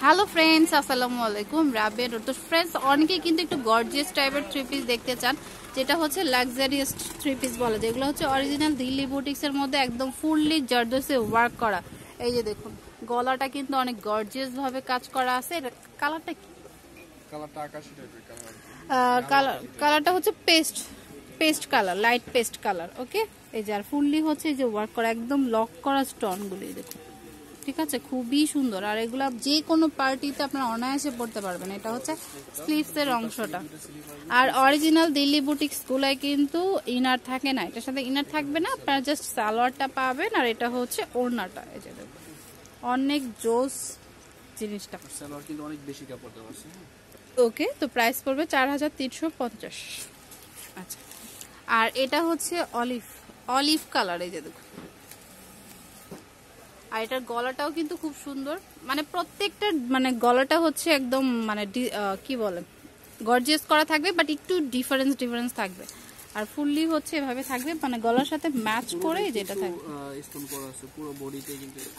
Hello friends আসসালামু আলাইকুম রাবের তো ফ্রেন্ডস অনেকেই কিন্তু একটু গর্জিয়াস টাইপের থ্রি পিস দেখতে চান যেটা হচ্ছে লাক্সারিয়াস থ্রি পিস যায় যেগুলো হচ্ছে অরিজিনাল দিল্লি বুটিক্সের মধ্যে একদম ফুললি জর্দসে ওয়ার্ক করা এই যে দেখুন গলাটা কিন্তু অনেক গর্জিয়াস ভাবে কাজ করা আছে কালারটা কি কালারটা আকাশি টাইপের কালার কালারটা হচ্ছে paste paste colour light paste colour okay এই যে আর ফুললি হচ্ছে যে ওয়ার্ক করা একদম লক করা স্টোনগুলি দেখুন ঠিক আছে খুবই সুন্দর আর এগুলো যে কোনো পার্টিতে আপনার অনায়াসে পড়তে পারবেন এটা হচ্ছে স্লিভসের অংশটা আর অরিজিনাল দিল্লি বুটিক স্কুলে কিন্তু ইনার থাকে না এটার সাথে ইনার থাকবে না আপনারা জাস্ট সালোয়ারটা পাবেন আর এটা হচ্ছে ওড়নাটা এই যে অনেক জোস জিনিসটা সালোয়ার কিন্তু অনেক বেশি কাপড় আছে ওকে তো প্রাইস পড়বে চার হাজার তিনশো পঞ্চাশ আচ্ছা আর এটা হচ্ছে অলিভ অলিভ কালার এই যে দেখুন আর এটার গলাটাও কিন্তু খুব সুন্দর মানে প্রত্যেকটা মানে গলাটা হচ্ছে একদম মানে কি বলে গর্জিয়াস করা থাকবে বাট একটু ডিফারেন্স ডিফারেন্স থাকবে আর ফুললি হচ্ছে এভাবে থাকবে মানে গলার সাথে ম্যাচ করে যেটা থাকবে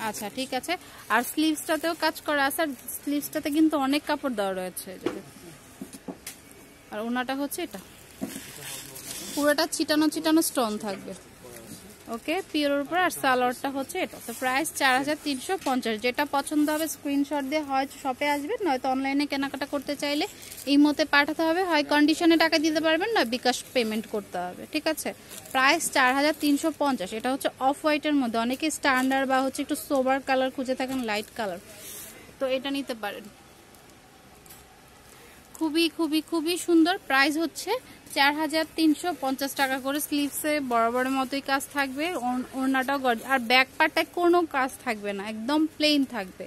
আচ্ছা ঠিক আছে আর স্লিভসটাতেও কাজ করা আছে আর স্লিভসটাতে কিন্তু অনেক কাপড় দেওয়া রয়েছে আর ওনাটা হচ্ছে এটা পুরোটা ছিটানো ছিটানো স্টোন থাকবে ওকে পিওর উপর আর সালোয়ারটা হচ্ছে এটা তো প্রাইস চার হাজার তিনশো পঞ্চাশ যেটা পছন্দ হবে স্ক্রিনশট দিয়ে হয় শপে আসবেন নয়তো অনলাইনে কেনাকাটা করতে চাইলে এই মতে পাঠাতে হবে হয় কন্ডিশনে টাকা দিতে পারবেন না বিকাশ পেমেন্ট করতে হবে ঠিক আছে প্রাইস চার হাজার তিনশো পঞ্চাশ এটা হচ্ছে অফ হোয়াইটের মধ্যে অনেকে স্ট্যান্ডার্ড বা হচ্ছে একটু সোবার কালার খুঁজে থাকেন লাইট কালার তো এটা নিতে পারেন খুবই খুবই খুবই সুন্দর প্রাইস হচ্ছে চার হাজার তিনশো পঞ্চাশ টাকা করে স্লিভসে বরাবরের মতোই কাজ থাকবে ওড়নাটাও গর্জ আর ব্যাক পার্টটায় কোনো কাজ থাকবে না একদম প্লেন থাকবে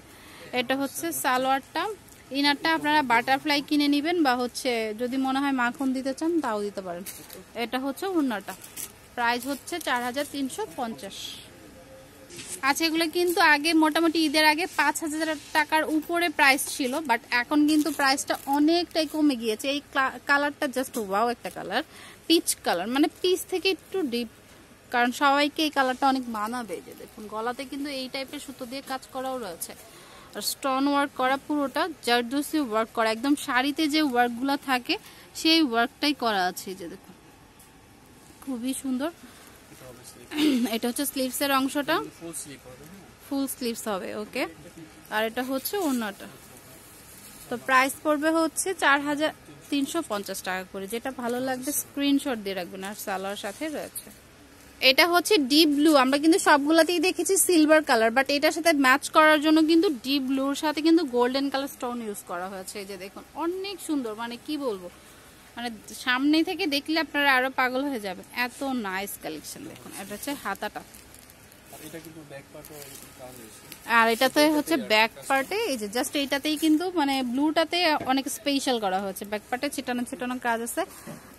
এটা হচ্ছে সালোয়ারটা ইনারটা আপনারা বাটারফ্লাই কিনে নেবেন বা হচ্ছে যদি মনে হয় মাখন দিতে চান তাও দিতে পারেন এটা হচ্ছে ওড়নাটা প্রাইস হচ্ছে চার হাজার তিনশো পঞ্চাশ আচ্ছা এগুলো কিন্তু আগে মোটামুটি ঈদের আগে পাঁচ হাজার টাকার উপরে প্রাইস ছিল বাট এখন কিন্তু প্রাইসটা অনেকটাই কমে গিয়েছে এই কালারটা জাস্ট ওয়াও একটা কালার পিচ কালার মানে পিচ থেকে একটু ডিপ কারণ সবাইকে এই কালারটা অনেক মানাবে যে দেখুন গলাতে কিন্তু এই টাইপের সুতো দিয়ে কাজ করাও রয়েছে আর স্টোন ওয়ার্ক করা পুরোটা জারদুসি ওয়ার্ক করা একদম শাড়িতে যে ওয়ার্কগুলো থাকে সেই ওয়ার্কটাই করা আছে যে দেখুন খুবই সুন্দর এটা হচ্ছে এর অংশটা ফুল স্লিভস হবে ওকে হ্যাঁ। আর এটা হচ্ছে ওনাটা তো প্রাইস পড়বে হচ্ছে চার হাজার তিনশো পঞ্চাশ টাকা করে যেটা ভালো লাগবে স্ক্রিনশট দিয়ে রাখবেন আর সালোয়ার সাথে রয়েছে এটা হচ্ছে ডিপ ব্লু আমরা কিন্তু সবগুলাতেই দেখেছি সিলভার কালার বাট এটার সাথে ম্যাচ করার জন্য কিন্তু ডিপ ব্লুর সাথে কিন্তু গোল্ডেন কালার স্টোন ইউজ করা হয়েছে এই যে দেখুন অনেক সুন্দর মানে কি বলবো মানে সামনে থেকে দেখলে আপনারা আরো পাগল হয়ে যাবেন এত নাইস কালেকশন দেখুন এটা হচ্ছে হাতাটা আর এটাতে হচ্ছে ব্যাক পার্টে এই যে জাস্ট এইটাতেই কিন্তু মানে ব্লুটাতে অনেক স্পেশাল করা হয়েছে ব্যাক পার্টে ছিটানো ছিটানো কাজ আছে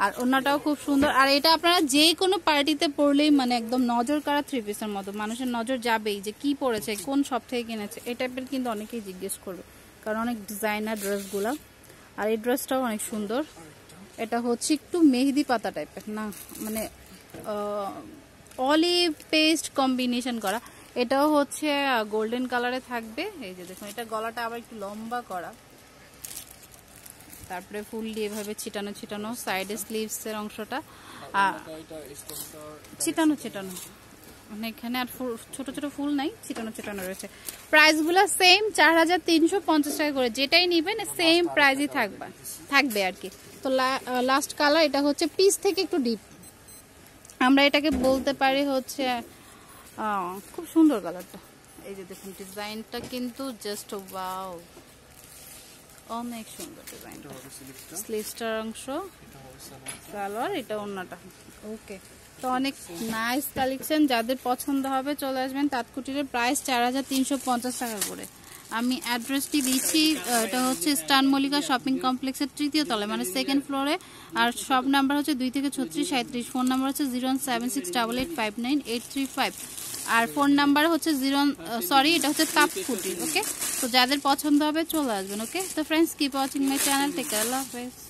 আর অন্যটাও খুব সুন্দর আর এটা আপনারা যে কোনো পার্টিতে পড়লেই মানে একদম নজর করা থ্রি পিসের মতো মানুষের নজর যাবেই যে কি পড়েছে কোন সব থেকে কিনেছে এই টাইপের কিন্তু অনেকেই জিজ্ঞেস করবে কারণ অনেক ডিজাইনার ড্রেসগুলো আর এই ড্রেসটাও অনেক সুন্দর এটা হচ্ছে একটু মেহেদি পাতা টাইপের না মানে অলিভ পেস্ট কম্বিনেশন করা এটাও হচ্ছে গোল্ডেন কালারে থাকবে এই যে দেখুন এটা গলাটা আবার একটু লম্বা করা তারপরে ফুল দিয়ে এভাবে ছিটানো ছিটানো সাইডে স্লিভসের অংশটা ছিটানো ছিটানো মানে এখানে আর ছোট ছোট ফুল নাই ছিটানো ছিটানো রয়েছে প্রাইসগুলো সেম চার হাজার তিনশো পঞ্চাশ টাকা করে যেটাই নেবেন সেম প্রাইজই থাকবে থাকবে আর কি তো লাস্ট কালার এটা হচ্ছে পিস থেকে একটু ডিপ আমরা এটাকে বলতে পারি হচ্ছে খুব সুন্দর কালারটা এই যে দেখুন ডিজাইনটা কিন্তু জাস্ট বাউ অনেক সুন্দর ডিজাইন স্লিস্টার অংশ সালোয়ার এটা অন্যটা ওকে তো অনেক নাইস কালেকশন যাদের পছন্দ হবে চলে আসবেন তাঁতকুটিরের প্রাইস চার হাজার তিনশো পঞ্চাশ টাকা করে আমি অ্যাড্রেসটি দিচ্ছি এটা হচ্ছে স্টান মল্লিকা শপিং কমপ্লেক্সের তৃতীয় তলায় মানে সেকেন্ড ফ্লোরে আর সব নাম্বার হচ্ছে দুই থেকে ছত্রিশ সাঁত্রিশ ফোন নাম্বার হচ্ছে zero seven six double eight five nine eight three five আর ফোন নাম্বার হচ্ছে জিরো সরি এটা হচ্ছে তাপকুটি ওকে তো যাদের পছন্দ হবে চলে আসবেন ওকে তো friends keep watching my channel থেকে আল্লাহ হাফেজ